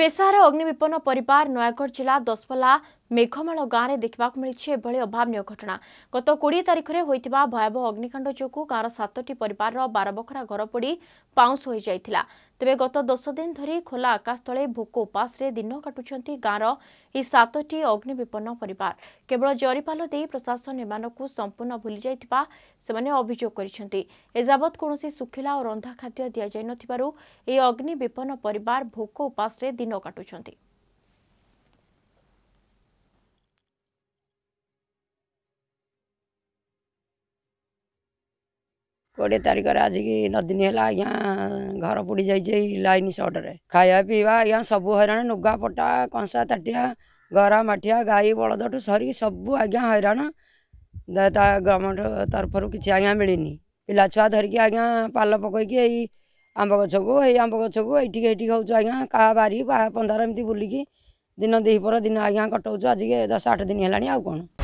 ବେସାହାର ଅଗ୍ନିବିପନ୍ନ ପରିବାର ନୟାଗଡ଼ ଜିଲ୍ଲା ଦଶପଲ୍ଲା ମେଘମାଳ ଗାଁରେ ଦେଖିବାକୁ ମିଳିଛି ଏଭଳି ଅଭାବନୀୟ ଘଟଣା ଗତ କୋଡ଼ିଏ ତାରିଖରେ ହୋଇଥିବା ଭୟାବହ ଅଗ୍ନିକାଣ୍ଡ ଯୋଗୁଁ ଗାଁର ସାତଟି ପରିବାରର ବାରବଖରା ଘର ପୋଡ଼ି ପାଉଁଶ ହୋଇଯାଇଥିଲା ତେବେ ଗତ ଦଶ ଦିନ ଧରି ଖୋଲା ଆକାଶ ତଳେ ଭୋକ ଉପାସରେ ଦିନ କାଟୁଛନ୍ତି ଗାଁର ଏହି ସାତଟି ଅଗ୍ନି ବିପନ୍ନ ପରିବାର କେବଳ ଜରିପାଲ ଦେଇ ପ୍ରଶାସନ ଏମାନଙ୍କୁ ସମ୍ପୂର୍ଣ୍ଣ ଭୁଲି ଯାଇଥିବା ସେମାନେ ଅଭିଯୋଗ କରିଛନ୍ତି ଏଯାବତ୍ କୌଣସି ଶୁଖିଲା ଓ ରନ୍ଧା ଖାଦ୍ୟ ଦିଆଯାଇନଥିବାରୁ ଏହି ଅଗ୍ନି ବିପନ୍ନ ପରିବାର ଭୋକ ଉପାସରେ ଦିନ କାଟୁଛନ୍ତି କୋଡ଼ିଏ ତାରିଖରେ ଆଜିକି ନଦିନ ହେଲା ଆଜ୍ଞା ଘର ପୋଡ଼ି ଯାଇଛି ଏଇ ଲାଇନ୍ ସର୍ଟରେ ଖାଇବା ପିଇବା ଆଜ୍ଞା ସବୁ ହଇରାଣ ଲୁଗାପଟା କଂସା ତାଟିଆ ଗରା ମାଠିଆ ଗାଈ ବଳଦଠୁ ସରିକି ସବୁ ଆଜ୍ଞା ହଇରାଣ ତା ଗଭର୍ଣ୍ଣମେଣ୍ଟ ତରଫରୁ କିଛି ଆଜ୍ଞା ମିଳିନି ପିଲା ଛୁଆ ଧରିକି ଆଜ୍ଞା ପାଲ ପକାଇକି ଏଇ ଆମ୍ବ ଗଛକୁ ଏଇ ଆମ୍ବ ଗଛକୁ ଏଇଠିକି ଏଇଠିକି ହେଉଛୁ ଆଜ୍ଞା କାହା ବାରି କାହା ପନ୍ଦାର ଏମିତି ବୁଲିକି ଦିନ ଦ୍ୱିପହର ଦିନ ଆଜ୍ଞା କଟାଉଛୁ ଆଜିକି ଦଶ ଆଠ ଦିନ ହେଲାଣି ଆଉ କ'ଣ